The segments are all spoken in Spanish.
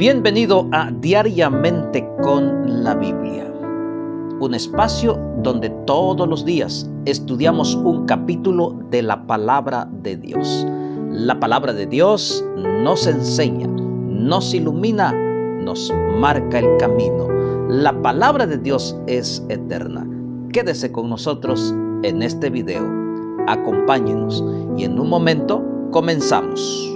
Bienvenido a Diariamente con la Biblia, un espacio donde todos los días estudiamos un capítulo de la palabra de Dios. La palabra de Dios nos enseña, nos ilumina, nos marca el camino. La palabra de Dios es eterna. Quédese con nosotros en este video. Acompáñenos y en un momento comenzamos.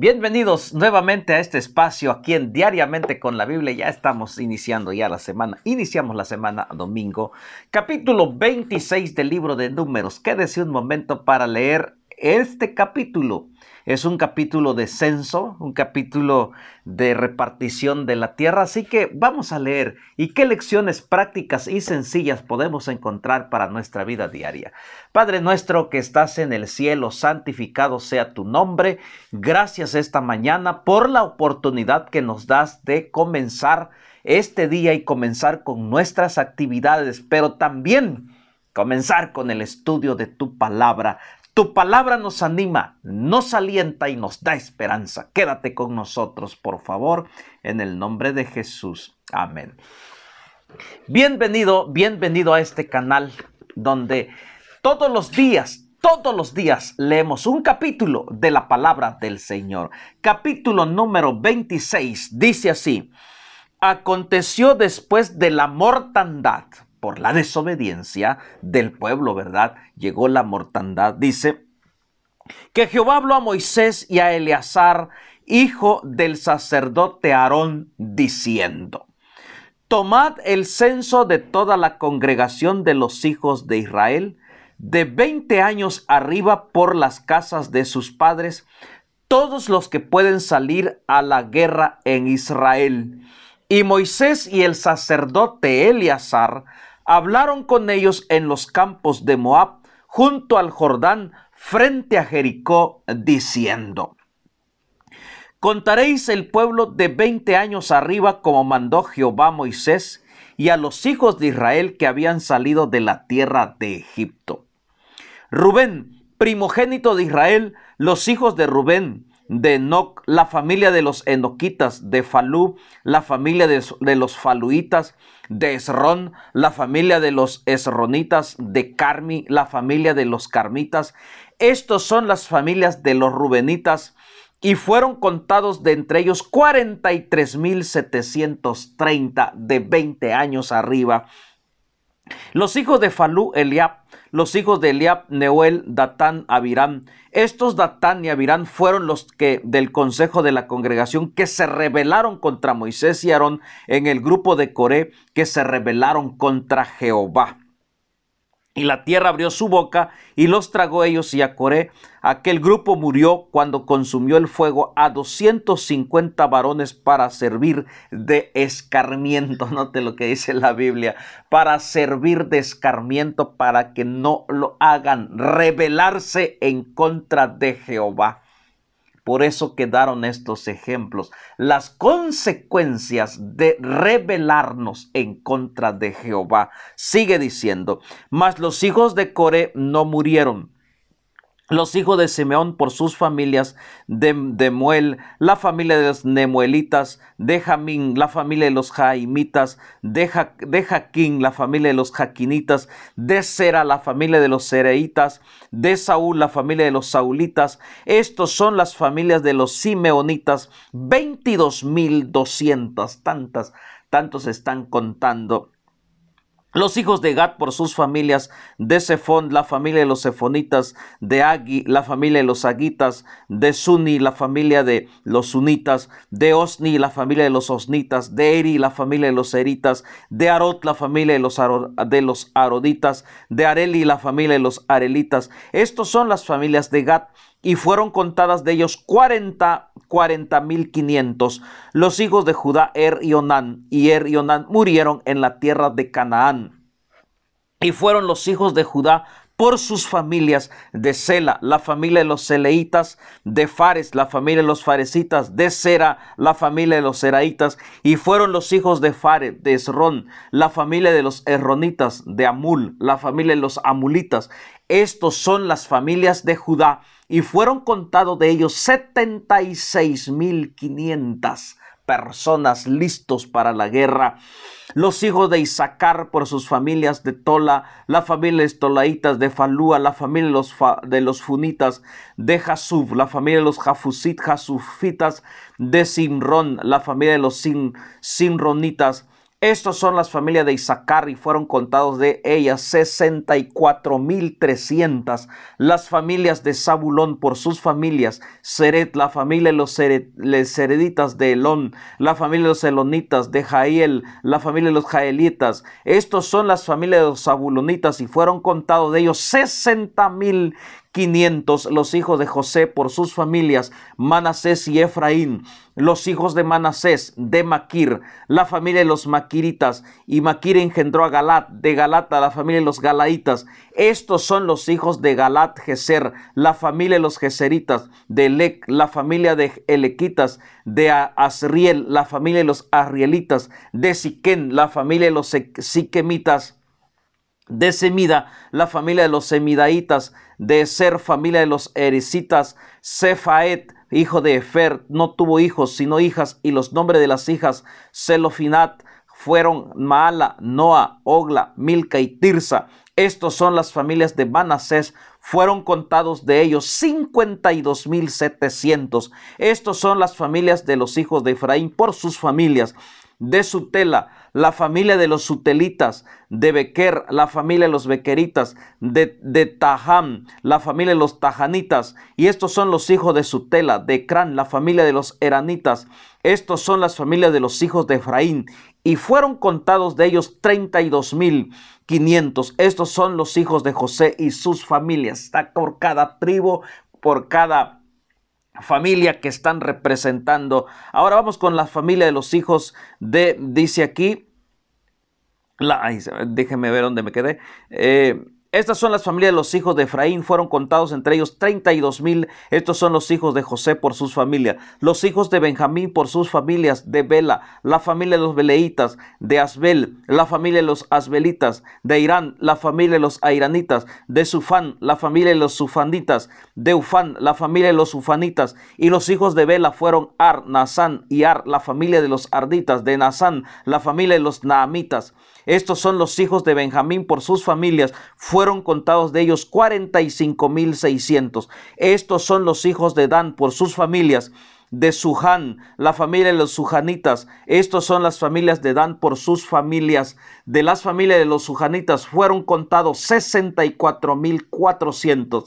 Bienvenidos nuevamente a este espacio aquí en Diariamente con la Biblia. Ya estamos iniciando ya la semana. Iniciamos la semana domingo, capítulo 26 del libro de números. Quédese un momento para leer este capítulo es un capítulo de censo, un capítulo de repartición de la tierra, así que vamos a leer y qué lecciones prácticas y sencillas podemos encontrar para nuestra vida diaria. Padre nuestro que estás en el cielo, santificado sea tu nombre. Gracias esta mañana por la oportunidad que nos das de comenzar este día y comenzar con nuestras actividades, pero también comenzar con el estudio de tu palabra. Tu palabra nos anima, nos alienta y nos da esperanza. Quédate con nosotros, por favor, en el nombre de Jesús. Amén. Bienvenido, bienvenido a este canal donde todos los días, todos los días leemos un capítulo de la palabra del Señor. Capítulo número 26 dice así, aconteció después de la mortandad por la desobediencia del pueblo, ¿verdad? Llegó la mortandad. Dice que Jehová habló a Moisés y a Eleazar, hijo del sacerdote Aarón, diciendo, Tomad el censo de toda la congregación de los hijos de Israel, de 20 años arriba por las casas de sus padres, todos los que pueden salir a la guerra en Israel. Y Moisés y el sacerdote Eleazar hablaron con ellos en los campos de Moab, junto al Jordán, frente a Jericó, diciendo, Contaréis el pueblo de veinte años arriba como mandó Jehová Moisés y a los hijos de Israel que habían salido de la tierra de Egipto. Rubén, primogénito de Israel, los hijos de Rubén, de Enoch, la familia de los Enoquitas, de Falú, la familia de, de los Faluitas, de Esrón, la familia de los Esronitas, de Carmi, la familia de los Carmitas. Estos son las familias de los Rubenitas y fueron contados de entre ellos 43.730 de 20 años arriba. Los hijos de Falú, Eliab, los hijos de Eliab, Neuel, Datán, Abirán. Estos Datán y Abirán fueron los que del consejo de la congregación que se rebelaron contra Moisés y Aarón en el grupo de Coré que se rebelaron contra Jehová. Y la tierra abrió su boca y los tragó ellos y a Coré. Aquel grupo murió cuando consumió el fuego a 250 varones para servir de escarmiento. Note lo que dice la Biblia. Para servir de escarmiento para que no lo hagan rebelarse en contra de Jehová. Por eso quedaron estos ejemplos. Las consecuencias de rebelarnos en contra de Jehová. Sigue diciendo, mas los hijos de Coré no murieron los hijos de Simeón por sus familias, de, Muel, la familia de los Nemuelitas, de Jamín, la familia de los Jaimitas, de, Jaquín, la familia de los Jaquinitas, de Sera, la familia de los Sereitas, de Saúl, la familia de los Saulitas. Estos son las familias de los Simeonitas, 22.200, tantas, tantos están contando los hijos de Gad por sus familias, de Sefón, la familia de los Sefonitas, de Agui, la familia de los Aguitas, de Suni, la familia de los Sunitas, de Osni, la familia de los Osnitas, de Eri, la familia de los Eritas, de Arot, la familia de los, de los Aroditas, de Areli, la familia de los Arelitas. Estos son las familias de Gad y fueron contadas de ellos cuarenta, cuarenta mil quinientos. Los hijos de Judá, Er y Onán, y Er y Onán murieron en la tierra de Canaán. Y fueron los hijos de Judá por sus familias de Sela, la familia de los Seleitas, de Fares, la familia de los Faresitas, de Sera, la familia de los Seraitas, y fueron los hijos de Fares, de Esrón, la familia de los Erronitas, de Amul, la familia de los Amulitas. Estos son las familias de Judá y fueron contados de ellos 76.500 personas listos para la guerra. Los hijos de Isaacar por sus familias de Tola, la familia tolaitas de Falúa, la familia de los, de los Funitas de Jasub, la familia de los Jafusit, Jasufitas de Simrón, la familia de los Sin, Sinronitas, estos son las familias de Isaacar y fueron contados de ellas 64.300. Las familias de Zabulón por sus familias, Seret, la familia de los Sereditas de Elón, la familia de los Elonitas de Jael, la familia de los Jaelitas. Estos son las familias de los Zabulonitas y fueron contados de ellos 60.000. 500 los hijos de José por sus familias, Manasés y Efraín, los hijos de Manasés, de Maquir, la familia de los Maquiritas, y Maquir engendró a Galat, de Galat la familia de los Galaitas. Estos son los hijos de Galat Geser, la familia de los Geseritas, de Elec, la familia de Elequitas, de Asriel, la familia de los Arrielitas, de Siquén, la familia de los Siquemitas de Semida, la familia de los semidaitas, de Ser, familia de los ericitas, sefaet hijo de Efer, no tuvo hijos, sino hijas, y los nombres de las hijas, Selofinat, fueron Maala, Noa, Ogla, Milca y Tirsa. Estos son las familias de Manasés. Fueron contados de ellos 52.700. Estos son las familias de los hijos de Efraín por sus familias. De su tela, la familia de los sutelitas, de Bequer, la familia de los bequeritas, de, de Taham, la familia de los tajanitas, y estos son los hijos de Sutela, de Crán, la familia de los eranitas, estos son las familias de los hijos de Efraín, y fueron contados de ellos dos mil. quinientos. Estos son los hijos de José y sus familias. Está por cada tribu, por cada familia que están representando. Ahora vamos con la familia de los hijos de, dice aquí, la, ver dónde me quedé. Eh, estas son las familias de los hijos de Efraín, fueron contados entre ellos 32,000. mil. Estos son los hijos de José por sus familias, los hijos de Benjamín por sus familias, de Bela, la familia de los Beleitas, de Asbel, la familia de los Asbelitas, de Irán, la familia de los Airanitas, de Sufán, la familia de los Sufanditas, de Ufán, la familia de los Ufanitas, y los hijos de Bela fueron Ar, Nazán y Ar, la familia de los Arditas, de Nazán, la familia de los Naamitas. Estos son los hijos de Benjamín por sus familias. Fueron contados de ellos 45.600. Estos son los hijos de Dan por sus familias de Suján, la familia de los Sujanitas. Estos son las familias de Dan por sus familias. De las familias de los Sujanitas fueron contados 64.400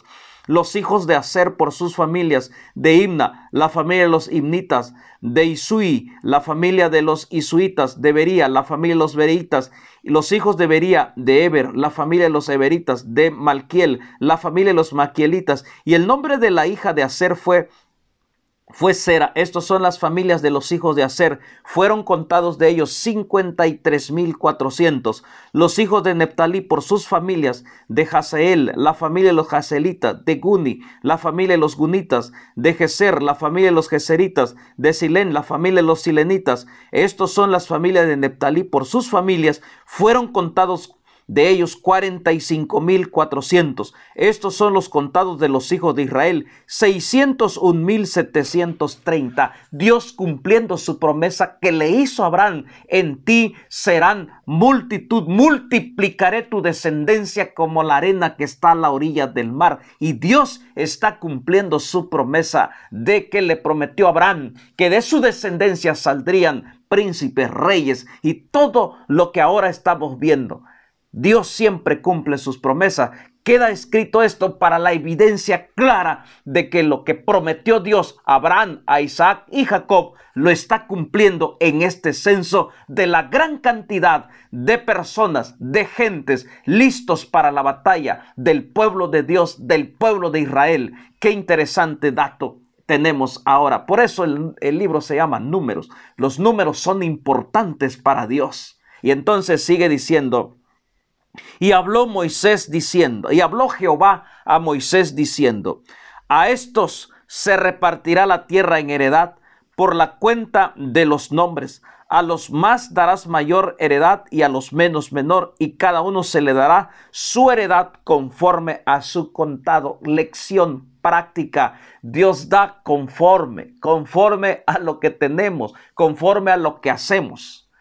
los hijos de Aser por sus familias, de Himna, la familia de los Himnitas, de Isui, la familia de los Isuitas, de Bería, la familia de los Beritas, los hijos de Bería, de Eber, la familia de los Eberitas, de Malquiel, la familia de los Maquielitas, y el nombre de la hija de Aser fue fue Sera. Estos son las familias de los hijos de Aser. Fueron contados de ellos 53.400. Los hijos de Neptalí por sus familias, de Jaseel, la familia de los Jaselitas, de Guni, la familia de los Gunitas, de Geser, la familia de los Geseritas, de Silén, la familia de los Silenitas. Estos son las familias de Neptalí por sus familias. Fueron contados de ellos 45.400. Estos son los contados de los hijos de Israel, 601.730. Dios cumpliendo su promesa que le hizo a Abraham, en ti serán multitud, multiplicaré tu descendencia como la arena que está a la orilla del mar. Y Dios está cumpliendo su promesa de que le prometió a Abraham que de su descendencia saldrían príncipes, reyes y todo lo que ahora estamos viendo. Dios siempre cumple sus promesas. Queda escrito esto para la evidencia clara de que lo que prometió Dios a Abraham, a Isaac y Jacob lo está cumpliendo en este censo de la gran cantidad de personas, de gentes listos para la batalla del pueblo de Dios, del pueblo de Israel. Qué interesante dato tenemos ahora. Por eso el, el libro se llama Números. Los números son importantes para Dios. Y entonces sigue diciendo y habló Moisés diciendo, y habló Jehová a Moisés diciendo, a estos se repartirá la tierra en heredad por la cuenta de los nombres. A los más darás mayor heredad y a los menos menor, y cada uno se le dará su heredad conforme a su contado. Lección práctica. Dios da conforme, conforme a lo que tenemos, conforme a lo que hacemos.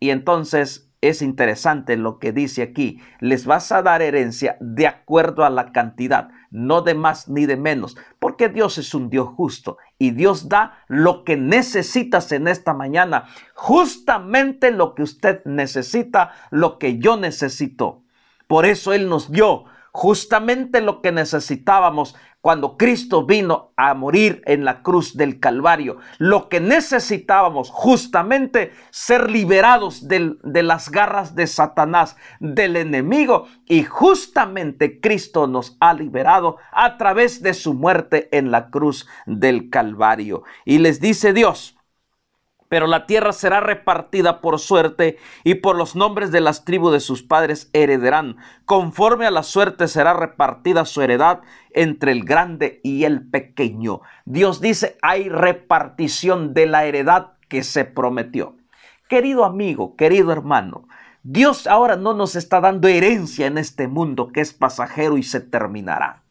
Y entonces es interesante lo que dice aquí. Les vas a dar herencia de acuerdo a la cantidad, no de más ni de menos, porque Dios es un Dios justo y Dios da lo que necesitas en esta mañana, justamente lo que usted necesita, lo que yo necesito. Por eso Él nos dio justamente lo que necesitábamos cuando Cristo vino a morir en la cruz del Calvario, lo que necesitábamos justamente ser liberados de las garras de Satanás, del enemigo, y justamente Cristo nos ha liberado a través de su muerte en la cruz del Calvario. Y les dice Dios, pero la tierra será repartida por suerte, y por los nombres de las tribus de sus padres herederán. Conforme a la suerte será repartida su heredad entre el grande y el pequeño. Dios dice, hay repartición de la heredad que se prometió. Querido amigo, querido hermano, Dios ahora no nos está dando herencia en este mundo que es pasajero y se terminará.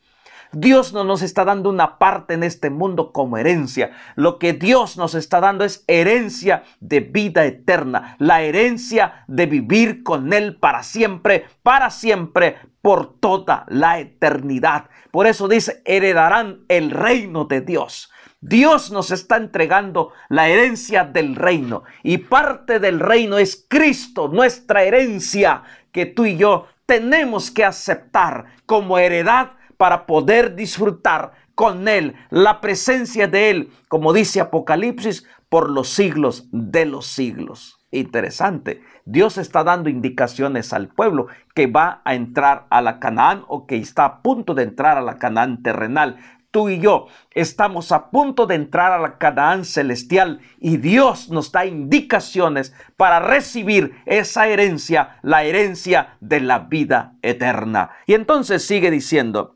Dios no nos está dando una parte en este mundo como herencia. Lo que Dios nos está dando es herencia de vida eterna, la herencia de vivir con Él para siempre, para siempre, por toda la eternidad. Por eso dice, heredarán el reino de Dios. Dios nos está entregando la herencia del reino y parte del reino es Cristo, nuestra herencia que tú y yo tenemos que aceptar como heredad para poder disfrutar con Él, la presencia de Él, como dice Apocalipsis, por los siglos de los siglos. Interesante. Dios está dando indicaciones al pueblo que va a entrar a la Canaán o que está a punto de entrar a la Canaán terrenal. Tú y yo estamos a punto de entrar a la Canaán celestial y Dios nos da indicaciones para recibir esa herencia, la herencia de la vida eterna. Y entonces sigue diciendo,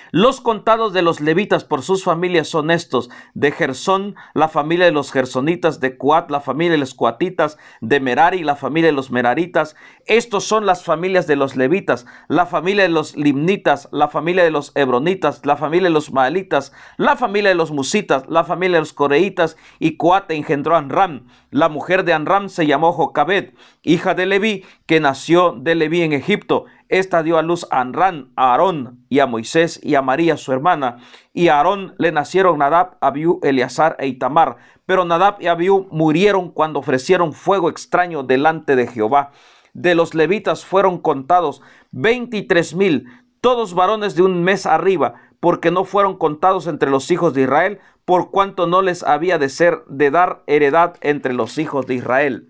Los contados de los levitas por sus familias son estos: de Gersón, la familia de los gersonitas, de Cuat, la familia de los cuatitas, de Merari, la familia de los meraritas. Estos son las familias de los levitas: la familia de los limnitas, la familia de los hebronitas, la familia de los maelitas, la familia de los musitas, la familia de los coreitas. Y Cuat engendró a Anram. La mujer de Anram se llamó jocabet hija de Leví, que nació de Leví en Egipto. Esta dio a luz a Anran, a Aarón y a Moisés y a María, su hermana, y a Aarón le nacieron Nadab, Abiú, Eleazar e Itamar. Pero Nadab y Abiú murieron cuando ofrecieron fuego extraño delante de Jehová. De los levitas fueron contados veintitrés mil, todos varones de un mes arriba, porque no fueron contados entre los hijos de Israel, por cuanto no les había de ser de dar heredad entre los hijos de Israel.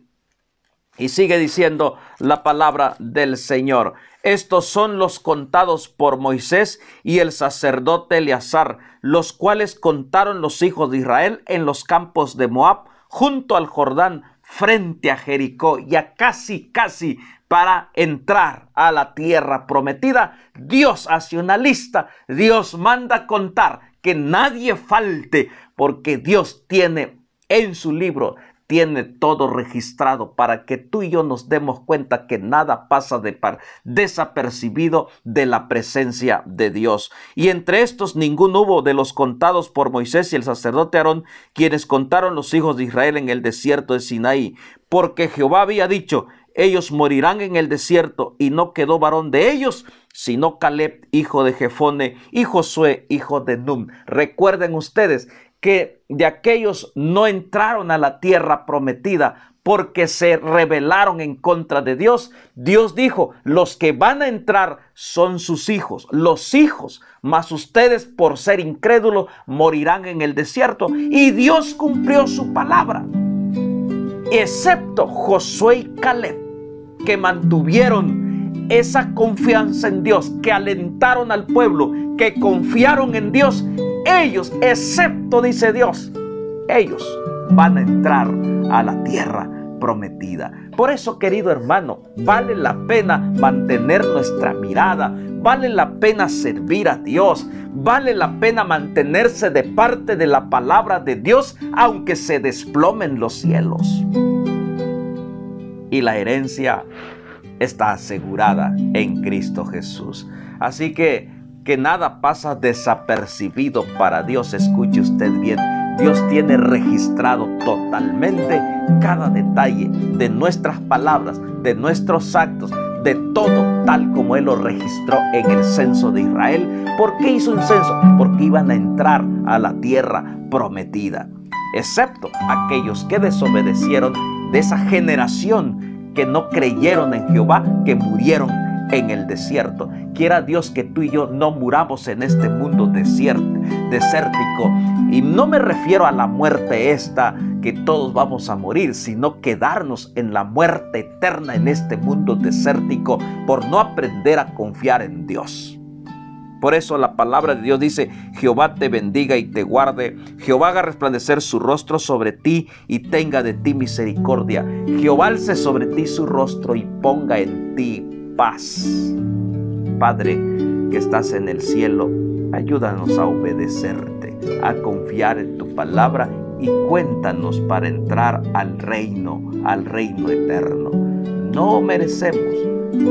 Y sigue diciendo la palabra del Señor. Estos son los contados por Moisés y el sacerdote Eleazar, los cuales contaron los hijos de Israel en los campos de Moab, junto al Jordán, frente a Jericó, y a casi, casi para entrar a la tierra prometida. Dios hace una lista, Dios manda contar, que nadie falte, porque Dios tiene en su libro tiene todo registrado para que tú y yo nos demos cuenta que nada pasa de par desapercibido de la presencia de Dios. Y entre estos ningún hubo de los contados por Moisés y el sacerdote Aarón, quienes contaron los hijos de Israel en el desierto de Sinaí, porque Jehová había dicho, ellos morirán en el desierto, y no quedó varón de ellos, sino Caleb, hijo de Jefone, y Josué, hijo de Num. Recuerden ustedes, que de aquellos no entraron a la tierra prometida porque se rebelaron en contra de Dios. Dios dijo, los que van a entrar son sus hijos, los hijos, mas ustedes por ser incrédulos morirán en el desierto. Y Dios cumplió su palabra, excepto Josué y Caleb, que mantuvieron esa confianza en Dios, que alentaron al pueblo, que confiaron en Dios ellos, excepto dice Dios, ellos van a entrar a la tierra prometida. Por eso, querido hermano, vale la pena mantener nuestra mirada, vale la pena servir a Dios, vale la pena mantenerse de parte de la palabra de Dios, aunque se desplomen los cielos. Y la herencia está asegurada en Cristo Jesús. Así que que nada pasa desapercibido para Dios. Escuche usted bien, Dios tiene registrado totalmente cada detalle de nuestras palabras, de nuestros actos, de todo tal como Él lo registró en el censo de Israel. ¿Por qué hizo un censo? Porque iban a entrar a la tierra prometida, excepto aquellos que desobedecieron de esa generación que no creyeron en Jehová, que murieron en el desierto. Quiera Dios que tú y yo no muramos en este mundo desértico. Y no me refiero a la muerte esta que todos vamos a morir, sino quedarnos en la muerte eterna en este mundo desértico por no aprender a confiar en Dios. Por eso la palabra de Dios dice, Jehová te bendiga y te guarde, Jehová haga resplandecer su rostro sobre ti y tenga de ti misericordia, Jehová alce sobre ti su rostro y ponga en ti paz. Padre que estás en el cielo, ayúdanos a obedecerte, a confiar en tu palabra y cuéntanos para entrar al reino, al reino eterno. No merecemos,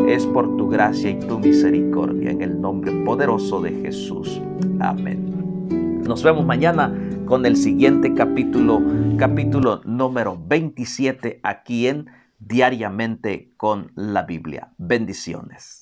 es por tu gracia y tu misericordia, en el nombre poderoso de Jesús. Amén. Nos vemos mañana con el siguiente capítulo, capítulo número 27 aquí en diariamente con la Biblia. Bendiciones.